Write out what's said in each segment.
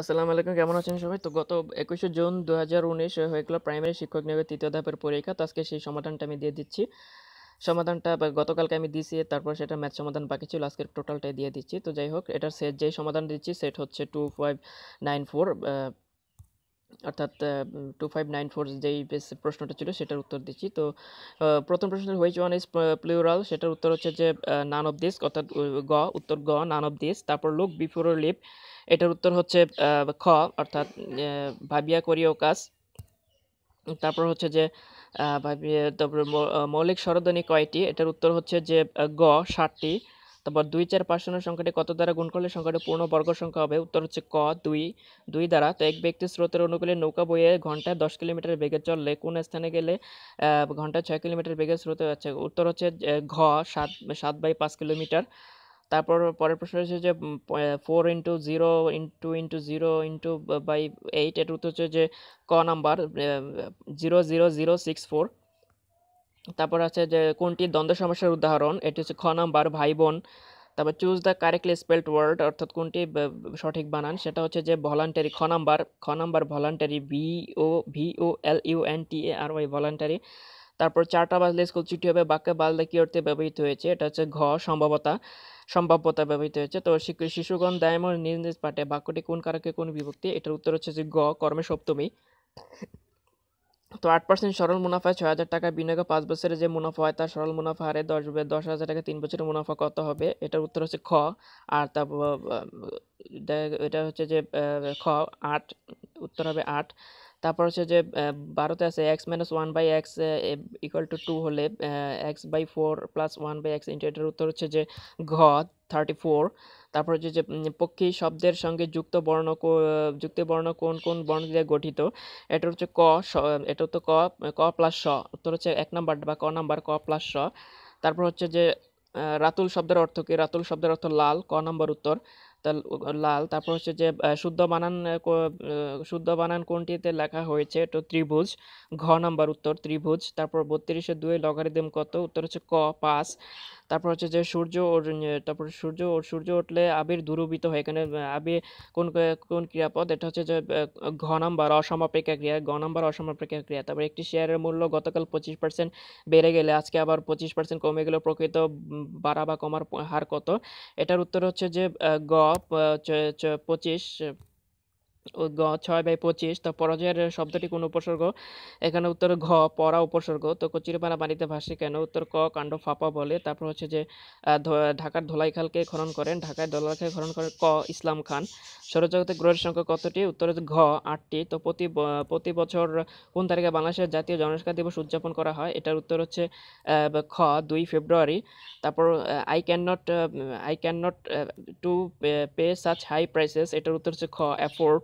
আসসালামু আলাইকুম কেমন আছেন সবাই তো গত একুশে জুন দু হয়ে গেল প্রাইমারি শিক্ষক নিয়োগের তৃতীয় ধাপের পরীক্ষা তো আজকে সেই সমাধানটা আমি দিয়ে দিচ্ছি সমাধানটা গতকালকে আমি দিয়েছি তারপর সেটা ম্যাথ সমাধান বাকি ছিল আজকের টোটালটাই দিয়ে দিচ্ছি তো যাই হোক এটার সেট যেই সমাধান দিচ্ছি সেট হচ্ছে টু ফাইভ নাইন ফোর অর্থাৎ টু ফাইভ নাইন ফোর যেই প্রশ্নটা ছিল সেটার উত্তর দিচ্ছি তো প্রথম প্রশ্ন হুইচ ওয়ান ইজ প্লিউরাল সেটার উত্তর হচ্ছে যে নান অফ দিস অর্থাৎ গ উত্তর গ নান অফ দিস তারপর লুক বিফোর লিপ এটার উত্তর হচ্ছে খ অর্থাৎ ভাবিয়া করিও কাজ তারপর হচ্ছে যে ভাবিয়া তারপর মৌলিক সরদনী কয়টি এটার উত্তর হচ্ছে যে গ ষাটটি তারপর দুই চার পাঁচ শূন্য সংখ্যাটি কত দ্বারা গুণ করলে সংখ্যাটি পূর্ণ বর্গ সংখ্যা হবে উত্তর হচ্ছে ক দুই দুই দ্বারা তো এক ব্যক্তি স্রোতের অনুকূলে নৌকা বইয়ে ঘন্টায় দশ কিলোমিটার বেগে চললে কোন স্থানে গেলে ঘন্টায় ছয় কিলোমিটার বেগে স্রোতে আছে উত্তর হচ্ছে ঘ সাত সাত বাই পাঁচ কিলোমিটার তারপর পরের প্রশ্ন হচ্ছে যে four into zero into into zero into by eight এটা উত্তর হচ্ছে যে ক number zero zero zero six four তারপর আছে যে কোনটি দ্বন্দ্ব সমস্যার উদাহরণ এটি হচ্ছে খ নাম্বার ভাই বোন তারপর choose the correctly spelled word অর্থাৎ কোনটি সঠিক বানান সেটা হচ্ছে যে ভলান্টারি খ নাম্বার খ number voluntary V O V O L U N T A R Y voluntary তারপর চারটা বাজলে স্কুল ছুটি হবে বাক্যে বাজলে কী অর্থে ব্যবহৃত হয়েছে এটা হচ্ছে ঘ সম্ভাবতা সম্ভাব্যতা ব্যবহৃত হয়েছে তো শিশুগণ দায়ম নিজ নিজ পাঠে বাক্যটি কোন কারকে কোন বিভক্তি এটার উত্তর হচ্ছে যে গ কর্মে সপ্তমী তো আট পার্সেন্ট সরল মুনাফায় ছয় হাজার টাকা বিনিয়োগে পাঁচ বছরে যে মুনাফা হয় তার সরল মুনাফা হারে দশ দশ হাজার টাকা তিন বছরের মুনাফা কত হবে এটার উত্তর হচ্ছে খ আর তারপর এটা হচ্ছে যে খ আট উত্তর হবে আট তারপর হচ্ছে যে বারোতে আছে X minus one by X equal to two হলে X by four plus one by X ইন্টার এটার উত্তর হচ্ছে যে ঘ থার্টি ফোর তারপর হচ্ছে যে পক্ষী শব্দের সঙ্গে যুক্ত বর্ণ যুক্ত বর্ণ কোন কোন বর্ণ দিয়ে গঠিত এটা হচ্ছে ক এটা তো ক ক প্লাস স উত্তর হচ্ছে এক নাম্বার বা ক নাম্বার ক প্লাস স তারপর হচ্ছে যে রাতুল শব্দের অর্থ কি রাতুল শব্দের অর্থ লাল ক নাম্বার উত্তর লাল তারপর হচ্ছে যে শুদ্ধ বানান শুদ্ধ বানান কোনটিতে লেখা হয়েছে তো ত্রিভুজ ঘ নাম্বার উত্তর ত্রিভুজ তারপর বত্রিশে দুই লগারিদম কত উত্তর হচ্ছে ক পাঁচ তারপর হচ্ছে যে সূর্য ওর তারপর সূর্য সূর্য উঠলে আবির দুরুবিত হয় এখানে আবির কোন কোন ক্রিয়াপদ এটা হচ্ছে যে ঘ নাম্বার অসমাপেক্ষা ক্রিয়া ঘ নাম্বার অসমাপেক্ষা ক্রিয়া তারপর একটি শেয়ারের মূল্য গতকাল পঁচিশ পার্সেন্ট বেড়ে গেলে আজকে আবার পঁচিশ পার্সেন্ট কমে গেলে প্রকৃত বাড়া বা কমার হার কত এটার উত্তর হচ্ছে যে গ 不，这这不真实。গ ছয় বাই পঁচিশ তো পরাজয়ের শব্দটি কোন উপসর্গ এখানে উত্তর ঘ পরা উপসর্গ তো কচিরপানা পানিতে ভাসে কেন উত্তর ক কাণ্ড ফাঁপা বলে তারপর হচ্ছে যে ঢাকার ধোলাইখালকে খনন করেন ঢাকায় ধোলাইখাল খনন করেন ক ইসলাম খান সৌরজগতের গ্রহের সংখ্যা কতটি উত্তর ঘ আটটি তো প্রতি প্রতি বছর কোন তারিখে বাংলাদেশের জাতীয় জনসংখ্যা দিবস উদযাপন করা হয় এটার উত্তর হচ্ছে খ দুই ফেব্রুয়ারি তারপর I cannot I cannot to pay such high prices এটার উত্তর হচ্ছে খ অ্যাফোর্ড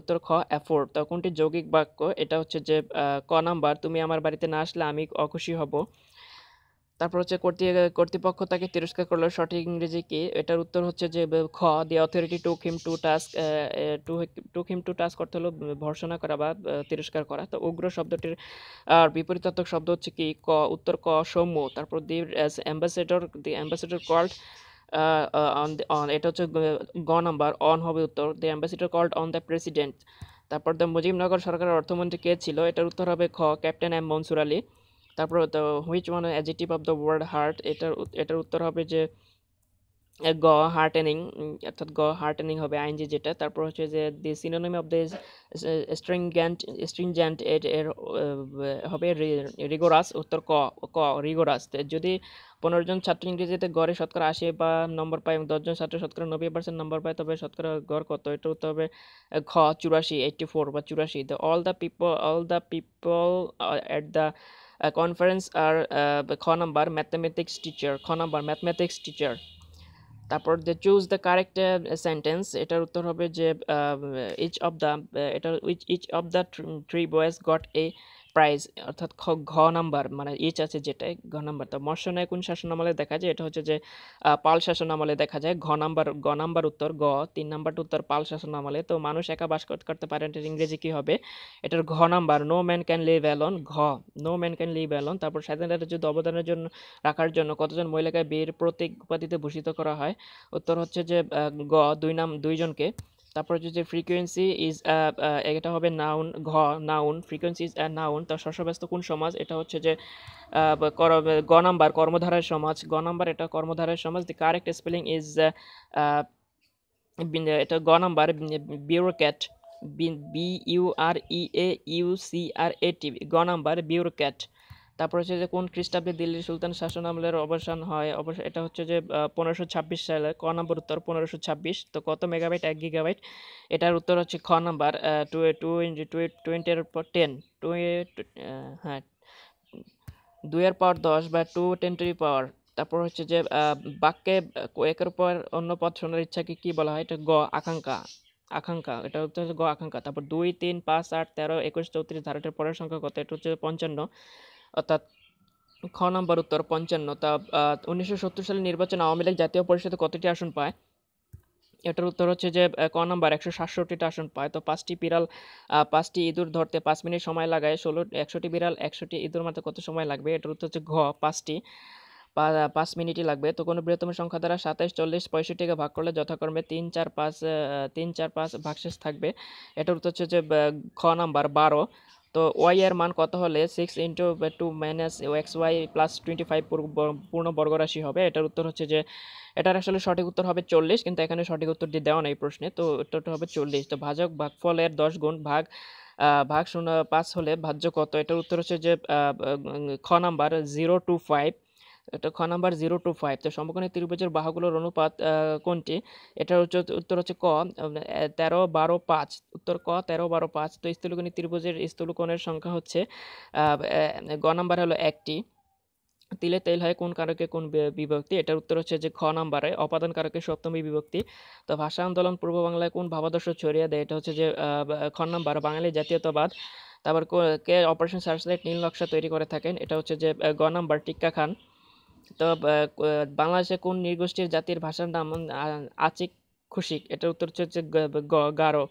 উত্তর খ অ্যাফোর্ড তো কোনটি যৌগিক বাক্য এটা হচ্ছে যে ক নাম্বার তুমি আমার বাড়িতে না আসলে আমি অখুশি হব তারপর হচ্ছে কর্তৃপক্ষ তাকে তিরস্কার করলো সঠিক ইংরেজি কি এটার উত্তর হচ্ছে যে খ the authority to him to task to to him to task করতে হলো ভর্ষণা করা বা তিরস্কার করা তো উগ্র শব্দটির আর বিপরীতাত্মক শব্দ হচ্ছে কি ক উত্তর ক সৌম্য তারপর the as ambassador the ambassador called on এটা হচ্ছে গ নাম্বার অন হবে উত্তর the ambassador called on the president তারপর দ্য মুজিবনগর সরকারের অর্থমন্ত্রী কে ছিল এটার উত্তর হবে খ ক্যাপ্টেন এম মনসুর আলী তারপর which one adjective of the world heart এটার এটার উত্তর হবে যে গ হার্টেনিং অর্থাৎ গ হার্টেনিং হবে আইনজি যেটা তারপর হচ্ছে যে the synonym of the stringent stringent এর হবে রিগোরাস উত্তর ক ক রিগোরাস যদি পনেরো জন ছাত্র ইংরেজিতে গড়ে শতকরা আশি বা নম্বর পায় এবং দশজন ছাত্র শতকরা নব্বই পার্সেন্ট নম্বর পায় তবে শতকরা গড় কত এটা উত্তর হবে খ চুরাশি এইটটি ফোর বা চুরাশি the all the people all the people at the conference আর খ নাম্বার ম্যাথমেটিক্স টিচার খ নাম্বার ম্যাথমেটিক্স টিচার তারপর they choose the correct sentence এটার উত্তর হবে যে ইচ অফ দ্য এটা each of the three boys got a prize অর্থাৎ খ ঘ নাম্বার মানে ইচ আছে যেটাই ঘ মৎস্য নয় কোন শাসন আমলে দেখা যায় এটা হচ্ছে যে পাল শাসন আমলে দেখা যায় ঘ নাম্বার গ নাম্বার উত্তর গ তিন নাম্বারটা উত্তর পাল শাসন আমলে তো মানুষ একা বাস করতে পারে এটার ইংরেজি কী হবে এটার ঘ number no man can live alone ঘ no man can live alone তারপর স্বাধীনতার যুদ্ধ অবদানের জন্য রাখার জন্য কতজন মহিলাকে বীর প্রতীক উপাধিতে ভূষিত করা হয় উত্তর হচ্ছে যে গ দুই নাম দুইজনকে তারপর যদি যে ফ্রিকোয়েন্সি ইজ এটা হবে নাউন ঘ নাউন ফ্রিকোয়েন্সি ইজ নাউন তার শস্যব্যস্ত কোন সমাজ এটা হচ্ছে যে গ নাম্বার কর্মধারার সমাজ গ নাম্বার এটা কর্মধারের সমাজ দি কারেক্ট স্পেলিং ইজ এটা গ number bureaucrat B U R E A U C R A T গ নাম্বার বিউরোক্যাট তারপর হচ্ছে যে কোন খ্রিস্টাব্দে দিল্লির সুলতান শাসন আমলের অবসান হয় অবশ্য এটা হচ্ছে যে পনেরোশো ছাব্বিশ সালে ক নম্বর উত্তর পনেরোশো ছাব্বিশ তো কত মেগাবাইট এক গিগাবাইট এটার উত্তর হচ্ছে খ number two two into two টোয়েন্টির পর টেন টু হ্যাঁ দুইয়ের পাওয়ার দশ বা টু টেন টু পাওয়ার তারপর হচ্ছে যে বাক্যে একের পর অন্য পদ শোনার ইচ্ছাকে কি বলা হয় এটা গ আকাঙ্ক্ষা আকাঙ্ক্ষা এটা উত্তর হচ্ছে গ আকাঙ্ক্ষা তারপর দুই তিন পাঁচ আট তেরো একুশ চৌত্রিশ ধারাটার পরের সংখ্যা কত এটা হচ্ছে পঞ্চান্ন অর্থাৎ খ নম্বর উত্তর পঞ্চান্ন তা উনিশশো সালে নির্বাচন আওয়ামী লীগ জাতীয় পরিষদে কতটি আসন পায় এটার উত্তর হচ্ছে যে ক নাম্বার একশো সাতষট্টিটা আসন পায় তো পাঁচটি বিড়াল পাঁচটি ইঁদুর ধরতে পাঁচ মিনিট সময় লাগায় ষোলো একশোটি বিড়াল একশোটি ইঁদুর মাত্র কত সময় লাগবে এটার উত্তর হচ্ছে ঘ পাঁচটি পাঁচ মিনিটই লাগবে তো কোনো বৃহত্তম সংখ্যা দ্বারা সাতাইশ চল্লিশ পঁয়ষট্টিকে ভাগ করলে যথাক্রমে তিন চার পাঁচ তিন চার পাঁচ ভাগশেষ থাকবে এটার উত্তর হচ্ছে যে খ নাম্বার বারো তো ওয়াই এর মান কত হলে six into two minus X Y plus twenty five পূর্ণ বর্গরাশি হবে এটার উত্তর হচ্ছে যে এটার আসলে সঠিক উত্তর হবে চল্লিশ কিন্তু এখানে সঠিক উত্তরটি দেওয়া নেই প্রশ্নে তো উত্তরটা হবে চল্লিশ তো ভাজক ফলের দশ গুণ ভাগ ভাগ শূন্য পাঁচ হলে ভাজ্য কত এটার উত্তর হচ্ছে যে খ নাম্বার জিরো টু ফাইভ এটা খ নাম্বার জিরো টু ফাইভ তো সমকোণী ত্রিভুজের বাহুগুলোর অনুপাত কোনটি এটার উত্তর হচ্ছে ক তেরো বারো পাঁচ উত্তর ক তেরো বারো পাঁচ তো স্থূলকোণী ত্রিভুজের স্থূলকোণের সংখ্যা হচ্ছে গ নাম্বার হলো একটি তিলে তেল হয় কোন কারকে কোন বিভক্তি এটার উত্তর হচ্ছে যে খ নাম্বারে অপাদান কারকে সপ্তমী বিভক্তি তো ভাষা আন্দোলন পূর্ব বাংলায় কোন ভাবাদর্শ ছড়িয়ে দেয় এটা হচ্ছে যে খ নাম্বার বাঙালি জাতীয়তাবাদ তারপর কে অপারেশন সার্চলাইট নীল নকশা তৈরি করে থাকেন এটা হচ্ছে যে গ নাম্বার টিক্কা খান তো বাংলাদেশে কোন নৃগোষ্ঠীর জাতির ভাষার নাম আচিক খুশিক এটার উত্তর হচ্ছে গ গারো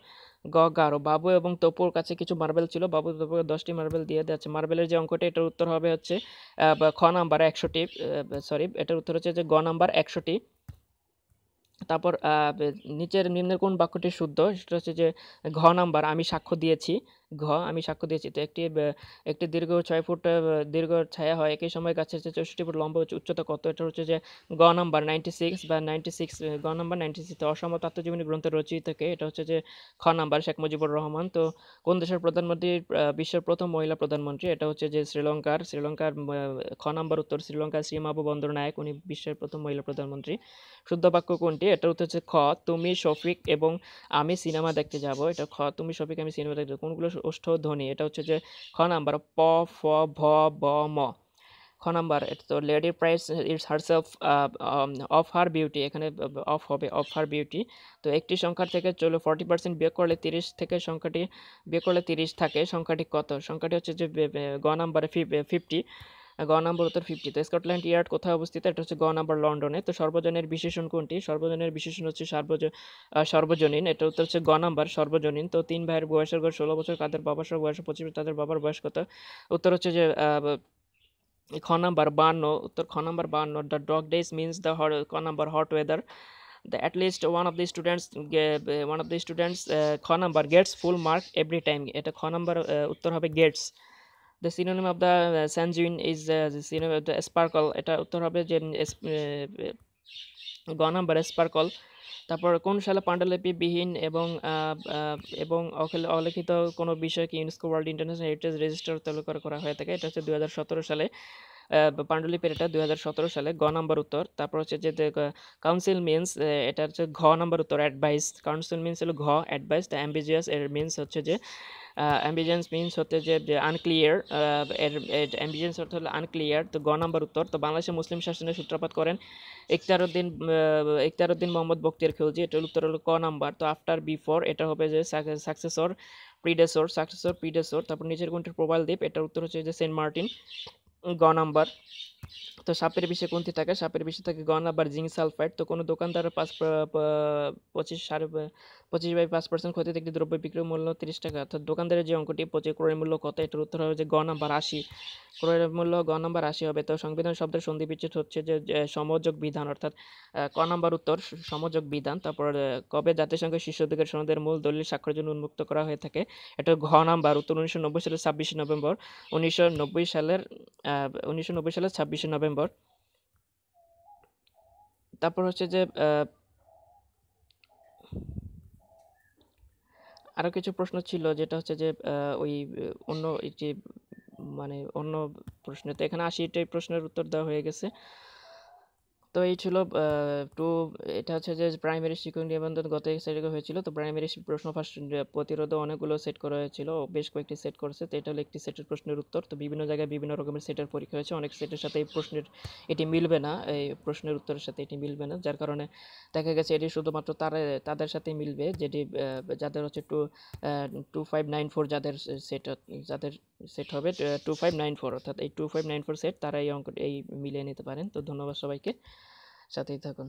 গ গারো বাবু এবং তপুর কাছে কিছু মার্বেল ছিল বাবু তপুকে দশটি মার্বেল দিয়ে দেওয়া আছে মার্বেলের যে অঙ্কটি এটার উত্তর হবে হচ্ছে খ নাম্বার একশোটি সরি এটার উত্তর হচ্ছে যে গ নাম্বার একশোটি তারপর নিচের নিম্নের কোন বাক্যটি শুদ্ধ সেটা হচ্ছে যে ঘ নাম্বার আমি সাক্ষ্য দিয়েছি ঘ আমি সাক্ষ্য দিয়েছি তো একটি একটি দীর্ঘ ছয় ফুট দীর্ঘ ছায়া হয় একই সময় গাছের যে চৌষট্টি ফুট লম্বা উচ্চতা কত এটা হচ্ছে যে গ নাম্বার নাইনটি সিক্স বা নাইনটি সিক্স গ নাম্বার নাইনটি সিক্স অসম গ্রন্থে রচিত রচিতকে এটা হচ্ছে যে খ নাম্বার শেখ মুজিবুর রহমান তো কোন দেশের প্রধানমন্ত্রী বিশ্বের প্রথম মহিলা প্রধানমন্ত্রী এটা হচ্ছে যে শ্রীলঙ্কার শ্রীলঙ্কার খ নাম্বার উত্তর শ্রীলঙ্কার শ্রীমাবু বন্দর নায়ক উনি বিশ্বের প্রথম মহিলা প্রধানমন্ত্রী শুদ্ধ বাক্য কোনটি এটা হচ্ছে খ তুমি শফিক এবং আমি সিনেমা দেখতে যাব এটা খ তুমি শফিক আমি সিনেমা দেখতে কোনগুলো ওষ্ঠ ধ্বনি এটা হচ্ছে যে খ নাম্বার প ফ ভ ব ম খ নাম্বার এটা তো lady prides its herself of her beauty এখানে অফ হবে অফ হার বিউটি তো একটি সংখ্যার থেকে চলো ফর্টি পার্সেন্ট বিয়োগ করলে তিরিশ থেকে সংখ্যাটি বিয়োগ করলে তিরিশ থাকে সংখ্যাটি কত সংখ্যাটি হচ্ছে যে গ নাম্বারে ফিফটি গ নম্বর উত্তর ফিফটি তো স্কটল্যান্ড ইয়ার্ড কোথায় অবস্থিত এটা হচ্ছে গ নম্বর লন্ডনে তো সর্বজনের বিশেষণ কোনটি সর্বজনের বিশেষণ হচ্ছে সার্বজ সর্বজনীন এটা উত্তর হচ্ছে গ নম্বর সর্বজনীন তো তিন ভাইয়ের বয়সের ঘর ষোলো বছর তাদের বাবার বয়স পঁচিশ তাদের বাবার বয়স কত উত্তর হচ্ছে যে খ নাম্বার বান্ন উত্তর খ নাম্বার বান্ন the dog days means the hot ক number hot weather the at least one of the students uh, one of the students uh, খ number gets full mark every time এটা খ নাম্বার উত্তর হবে gets the synonym of the sanguine is synonym of the sparkle এটা উত্তর হবে যে গ নাম্বার স্পার্কল তারপর কোন সালে পাণ্ডুলিপিবিহীন এবং এবং অলিখিত কোনো বিষয়কে UNESCO world international heritage register তৈরি করা হয়ে থাকে এটা হচ্ছে দু সালে পাণ্ডুলিপির এটা দুই সালে গ নাম্বার উত্তর তারপর হচ্ছে যে কাউন্সিল মিনস এটা হচ্ছে ঘ নাম্বার উত্তর অ্যাডভাইস কাউন্সিল মিনস হলো ঘ অ্যাডভাইস দ্য অ্যাম্বিজিয়াস এর মিনস হচ্ছে যে অ্যাম্বিজেন্স মিনস হচ্ছে যে আনক্লিয়ার এর অ্যাম্বিজেন্স অর্থ হলো আনক্লিয়ার তো গ নাম্বার উত্তর তো বাংলাদেশে মুসলিম শাসনের সূত্রপাত করেন ইকতারউদ্দিন ইকতারউদ্দিন মোহাম্মদ বক্তিয়ার খেলজি এটার উত্তর হলো ক নাম্বার তো আফটার বিফোর এটা হবে যে সাকসেসর প্রিডেসর সাকসেসর প্রিডেসর তারপর নিচের কোনটির প্রোবাইল দ্বীপ এটার উত্তর হচ্ছে যে সেন্ট মার্টিন গ নাম্বার তো সাপের বিষে কোনটি থাকে সাপের বিষে থাকে গ নাম্বার জিঙ্ক সালফাইড তো কোনো দোকানদার পাঁচ পঁচিশ সাড়ে পঁচিশ বাই পাঁচ পার্সেন্ট ক্ষতি থেকে দ্রব্য বিক্রয় মূল্য তিরিশ টাকা অর্থাৎ দোকানদারের যে অঙ্কটি পঁচিশ ক্রয়ের মূল্য কত এটার উত্তর হবে যে গ নাম্বার আশি ক্রয়ের মূল্য গ নাম্বার আশি হবে তো সংবিধান শব্দের সন্ধি বিচ্ছেদ হচ্ছে যে সমযোগ বিধান অর্থাৎ ক নাম্বার উত্তর সমযোগ বিধান তারপর কবে শিশু অধিকার সনদের মূল দলিল স্বাক্ষরের জন্য উন্মুক্ত করা হয়ে থাকে এটা ঘ নাম্বার উত্তর উনিশশো নব্বই সালের ছাব্বিশে নভেম্বর উনিশশো নব্বই সালের উনিশশো নব্বই সালের ছাব্বিশে নভেম্বর তারপর হচ্ছে যে আরও কিছু প্রশ্ন ছিল যেটা হচ্ছে যে ওই অন্য একটি মানে অন্য প্রশ্ন তো এখানে আশিটাই প্রশ্নের উত্তর দেওয়া হয়ে গেছে তো এই ছিল টু এটা হচ্ছে যে প্রাইমারি শিক্ষক নিবন্ধন গত এক্সাইটে হয়েছিল তো প্রাইমারি প্রশ্ন ফার্স্ট প্রতিরোধে অনেকগুলো সেট করা হয়েছিল বেশ কয়েকটি সেট করেছে তো এটা হলো একটি সেটের প্রশ্নের উত্তর তো বিভিন্ন জায়গায় বিভিন্ন রকমের সেটের পরীক্ষা হয়েছে অনেক সেটের সাথে এই প্রশ্নের এটি মিলবে না এই প্রশ্নের উত্তরের সাথে এটি মিলবে না যার কারণে দেখা গেছে এটি শুধুমাত্র তারা তাদের সাথে মিলবে যেটি যাদের হচ্ছে two two five nine four যাদের সেট যাদের সেট হবে টু ফাইভ নাইন ফোর অর্থাৎ এই two five nine four set তারা এই অঙ্ক এই মিলিয়ে নিতে পারেন তো ধন্যবাদ সবাইকে সাথেই থাকুন